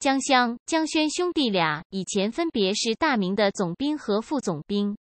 江襄、江宣兄弟俩以前分别是大明的总兵和副总兵，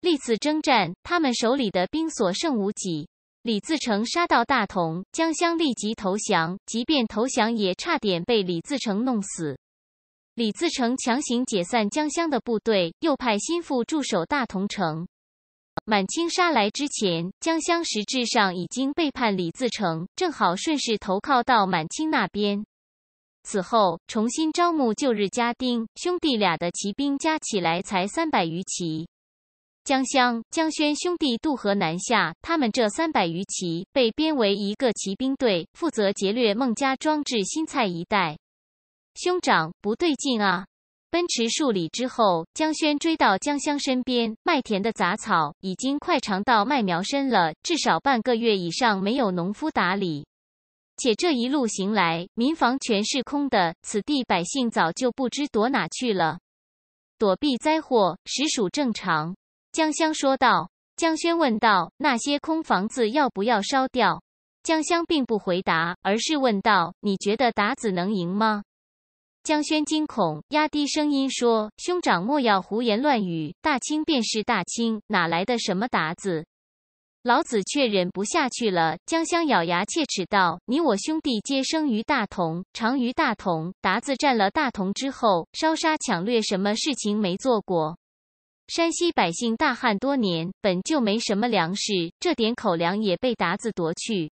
历次征战，他们手里的兵所剩无几。李自成杀到大同，江襄立即投降，即便投降也差点被李自成弄死。李自成强行解散江襄的部队，又派心腹驻守大同城。满清杀来之前，江襄实质上已经背叛李自成，正好顺势投靠到满清那边。此后，重新招募旧日家丁，兄弟俩的骑兵加起来才三百余骑。江襄、江轩兄弟渡河南下，他们这三百余骑被编为一个骑兵队，负责劫掠孟家庄至新蔡一带。兄长，不对劲啊！奔驰数里之后，江轩追到江襄身边，麦田的杂草已经快长到麦苗深了，至少半个月以上没有农夫打理。且这一路行来，民房全是空的，此地百姓早就不知躲哪去了。躲避灾祸实属正常，江香说道。江轩问道：“那些空房子要不要烧掉？”江香并不回答，而是问道：“你觉得鞑子能赢吗？”江轩惊恐，压低声音说：“兄长莫要胡言乱语，大清便是大清，哪来的什么鞑子？”老子却忍不下去了，江湘咬牙切齿道：“你我兄弟皆生于大同，长于大同，达子占了大同之后，烧杀抢掠，什么事情没做过？山西百姓大旱多年，本就没什么粮食，这点口粮也被达子夺去。”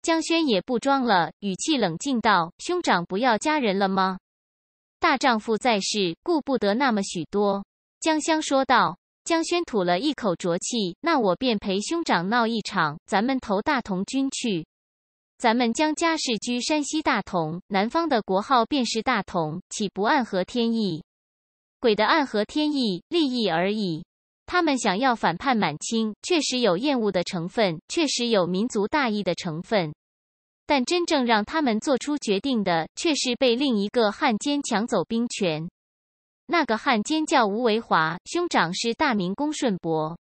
江轩也不装了，语气冷静道：“兄长不要家人了吗？大丈夫在世，顾不得那么许多。”江湘说道。江轩吐了一口浊气，那我便陪兄长闹一场。咱们投大同军去，咱们江家世居山西大同，南方的国号便是大同，岂不暗合天意？鬼的暗合天意，利益而已。他们想要反叛满清，确实有厌恶的成分，确实有民族大义的成分。但真正让他们做出决定的，却是被另一个汉奸抢走兵权。那个汉奸叫吴维华，兄长是大明恭顺伯。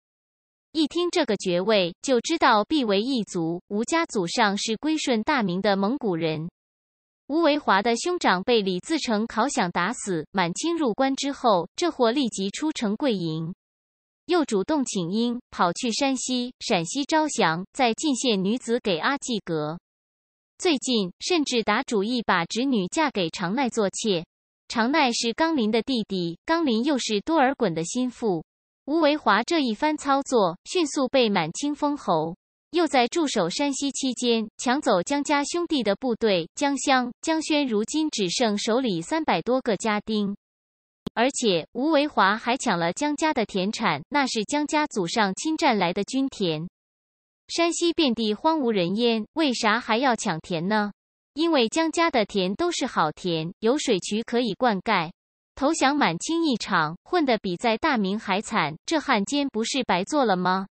一听这个爵位，就知道必为异族。吴家祖上是归顺大明的蒙古人。吴维华的兄长被李自成拷饷打死。满清入关之后，这货立即出城跪迎，又主动请缨跑去山西、陕西招降，再进献女子给阿济格。最近甚至打主意把侄女嫁给常奈做妾。常奈是刚林的弟弟，刚林又是多尔衮的心腹。吴维华这一番操作，迅速被满清封侯。又在驻守山西期间，抢走江家兄弟的部队。江湘、江轩如今只剩手里三百多个家丁，而且吴维华还抢了江家的田产，那是江家祖上侵占来的军田。山西遍地荒无人烟，为啥还要抢田呢？因为江家的田都是好田，有水渠可以灌溉。投降满清一场，混得比在大明还惨，这汉奸不是白做了吗？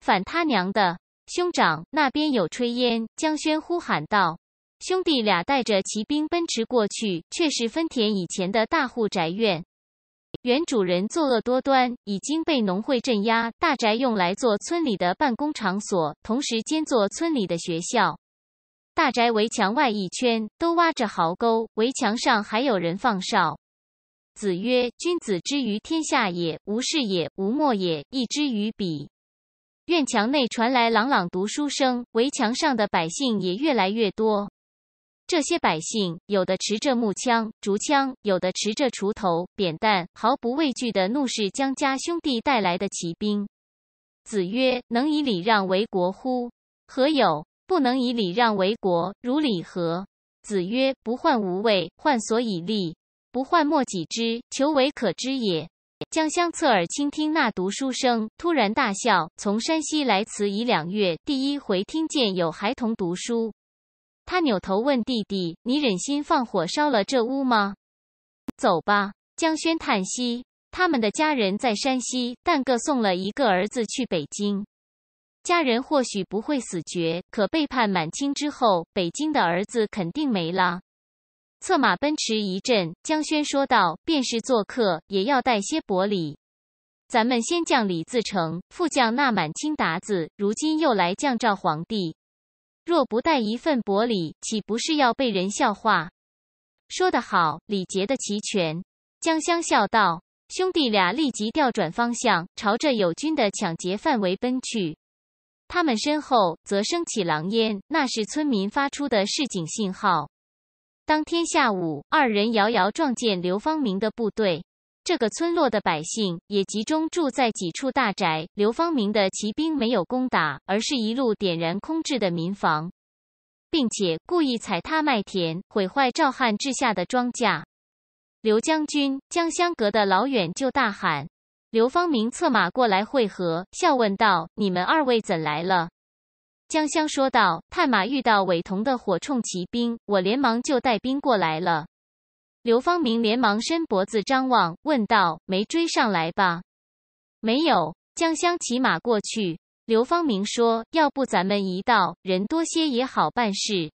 反他娘的！兄长那边有炊烟，江轩呼喊道：“兄弟俩带着骑兵奔驰过去，却是分田以前的大户宅院，原主人作恶多端，已经被农会镇压，大宅用来做村里的办公场所，同时兼做村里的学校。”大宅围墙外一圈都挖着壕沟，围墙上还有人放哨。子曰：“君子之于天下也，无事也，无莫也，义之于彼。”院墙内传来朗朗读书声，围墙上的百姓也越来越多。这些百姓有的持着木枪、竹枪，有的持着锄头、扁担，毫不畏惧地怒视江家兄弟带来的骑兵。子曰：“能以礼让为国乎？何有！”不能以礼让为国，如礼何？子曰：“不患无位，患所以立；不患莫己知，求为可知也。”江湘侧耳倾听那读书声，突然大笑。从山西来此已两月，第一回听见有孩童读书。他扭头问弟弟：“你忍心放火烧了这屋吗？”走吧，江轩叹息：“他们的家人在山西，但各送了一个儿子去北京。”家人或许不会死绝，可背叛满清之后，北京的儿子肯定没了。策马奔驰一阵，江轩说道：“便是做客，也要带些薄礼。咱们先将李自成，副将那满清鞑子，如今又来降诏皇帝。若不带一份薄礼，岂不是要被人笑话？”说得好，礼节的齐全。江湘笑道：“兄弟俩立即调转方向，朝着友军的抢劫范围奔去。”他们身后则升起狼烟，那是村民发出的示警信号。当天下午，二人遥遥撞见刘方明的部队。这个村落的百姓也集中住在几处大宅。刘方明的骑兵没有攻打，而是一路点燃空置的民房，并且故意踩踏麦田，毁坏赵汉治下的庄稼。刘将军江相隔的老远就大喊。刘方明策马过来会合，笑问道：“你们二位怎来了？”江香说道：“探马遇到韦彤的火铳骑兵，我连忙就带兵过来了。”刘方明连忙伸脖子张望，问道：“没追上来吧？”“没有。”江香骑马过去。刘方明说：“要不咱们一道，人多些也好办事。”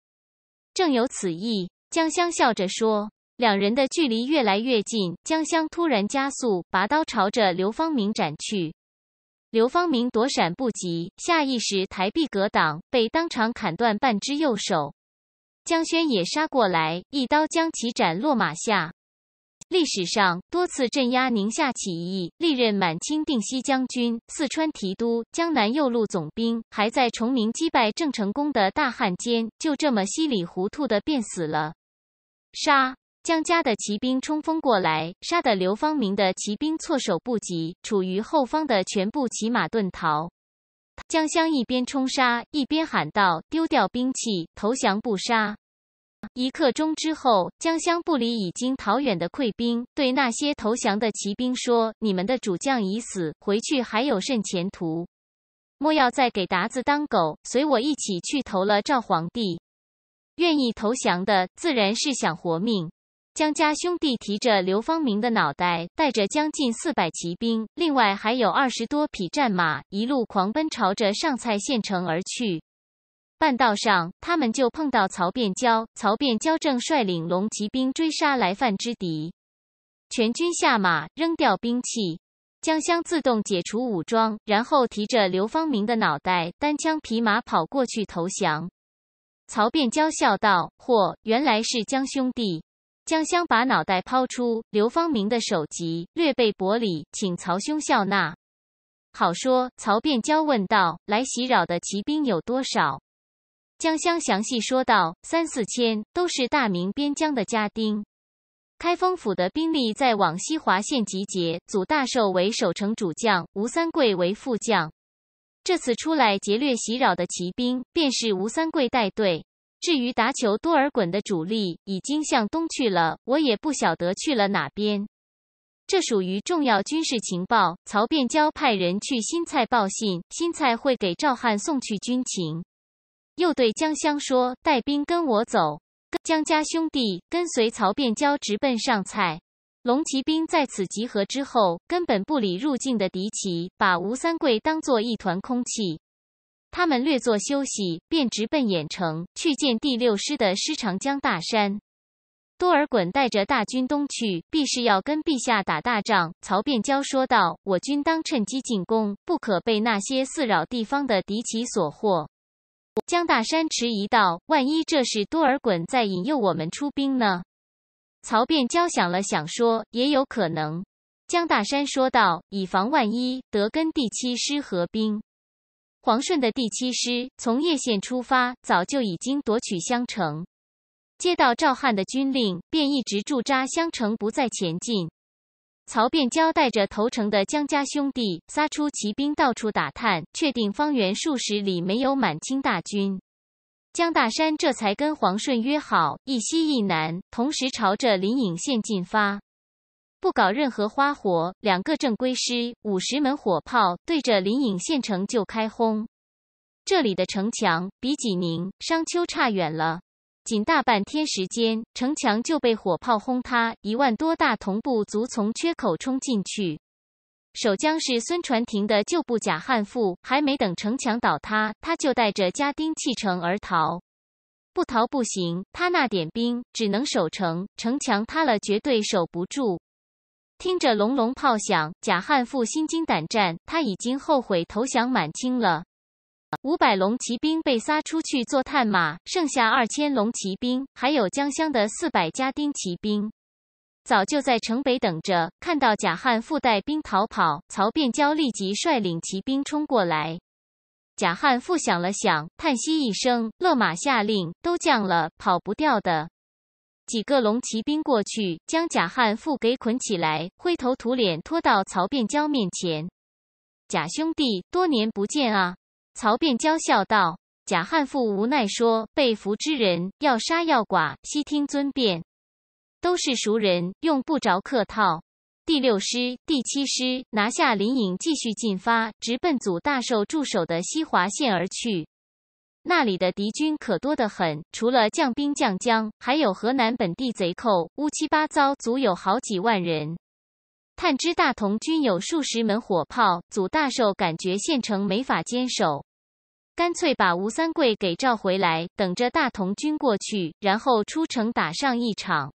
正有此意，江香笑着说。两人的距离越来越近，江襄突然加速，拔刀朝着刘方明斩去。刘方明躲闪不及，下意识抬臂格挡，被当场砍断半只右手。江轩也杀过来，一刀将其斩落马下。历史上多次镇压宁夏起义，历任满清定西将军、四川提督、江南右路总兵，还在崇明击败郑成功的大汉奸，就这么稀里糊涂的便死了。杀！江家的骑兵冲锋过来，杀得刘方明的骑兵措手不及，处于后方的全部骑马遁逃。江襄一边冲杀一边喊道：“丢掉兵器，投降不杀。”一刻钟之后，江襄不理已经逃远的溃兵对那些投降的骑兵说：“你们的主将已死，回去还有甚前途？莫要再给鞑子当狗，随我一起去投了赵皇帝。愿意投降的自然是想活命。”江家兄弟提着刘方明的脑袋，带着将近四百骑兵，另外还有二十多匹战马，一路狂奔，朝着上蔡县城而去。半道上，他们就碰到曹变焦。曹变焦正率领龙骑兵追杀来犯之敌，全军下马，扔掉兵器，江襄自动解除武装，然后提着刘方明的脑袋，单枪匹马跑过去投降。曹变焦笑道：“嚯，原来是江兄弟。”江香把脑袋抛出刘方明的手级，略备薄礼，请曹兄笑纳。好说。曹便交问道：“来袭扰的骑兵有多少？”江湘详细说道：“三四千，都是大明边疆的家丁。开封府的兵力在往西华县集结，祖大寿为守城主将，吴三桂为副将。这次出来劫掠袭扰的骑兵，便是吴三桂带队。”至于达球多尔衮的主力已经向东去了，我也不晓得去了哪边。这属于重要军事情报。曹变交派人去新蔡报信，新蔡会给赵汉送去军情。又对江襄说：“带兵跟我走。”江家兄弟跟随曹变交直奔上蔡，龙骑兵在此集合之后，根本不理入境的敌骑，把吴三桂当作一团空气。他们略作休息，便直奔郾城去见第六师的师长江大山。多尔衮带着大军东去，必是要跟陛下打大仗。曹变交说道：“我军当趁机进攻，不可被那些四扰地方的敌骑所惑。”江大山迟疑道：“万一这是多尔衮在引诱我们出兵呢？”曹变交想了想说：“也有可能。”江大山说道：“以防万一，得跟第七师合兵。”黄顺的第七师从叶县出发，早就已经夺取襄城。接到赵汉的军令，便一直驻扎襄城，不再前进。曹便交代着投诚的江家兄弟，撒出骑兵到处打探，确定方圆数十里没有满清大军。江大山这才跟黄顺约好，一西一南，同时朝着临颍县进发。不搞任何花火，两个正规师、五十门火炮对着临颍县城就开轰。这里的城墙比济宁、商丘差远了，仅大半天时间，城墙就被火炮轰塌。一万多大同步卒从缺口冲进去，守将是孙传庭的旧部贾汉富，还没等城墙倒塌，他就带着家丁弃城而逃。不逃不行，他那点兵只能守城，城墙塌了绝对守不住。听着隆隆炮响，贾汉富心惊胆战，他已经后悔投降满清了。五百龙骑兵被撒出去做探马，剩下二千龙骑兵，还有江乡的四百家丁骑兵，早就在城北等着。看到贾汉富带兵逃跑，曹变娇立即率领骑兵冲过来。贾汉富想了想，叹息一声，勒马下令：“都降了，跑不掉的。”几个龙骑兵过去，将贾汉富给捆起来，灰头土脸拖到曹变娇面前。贾兄弟，多年不见啊！曹变娇笑道。贾汉富无奈说：“被俘之人，要杀要剐，悉听尊便。都是熟人，用不着客套。”第六师、第七师拿下林颖，继续进发，直奔祖大寿驻守的西华县而去。那里的敌军可多得很，除了降兵降将，还有河南本地贼寇，乌七八糟，足有好几万人。探知大同军有数十门火炮，祖大寿感觉县城没法坚守，干脆把吴三桂给召回来，等着大同军过去，然后出城打上一场。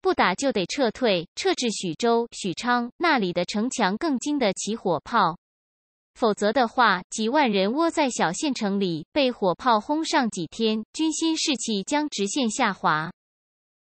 不打就得撤退，撤至许州、许昌，那里的城墙更经得起火炮。否则的话，几万人窝在小县城里，被火炮轰上几天，军心士气将直线下滑。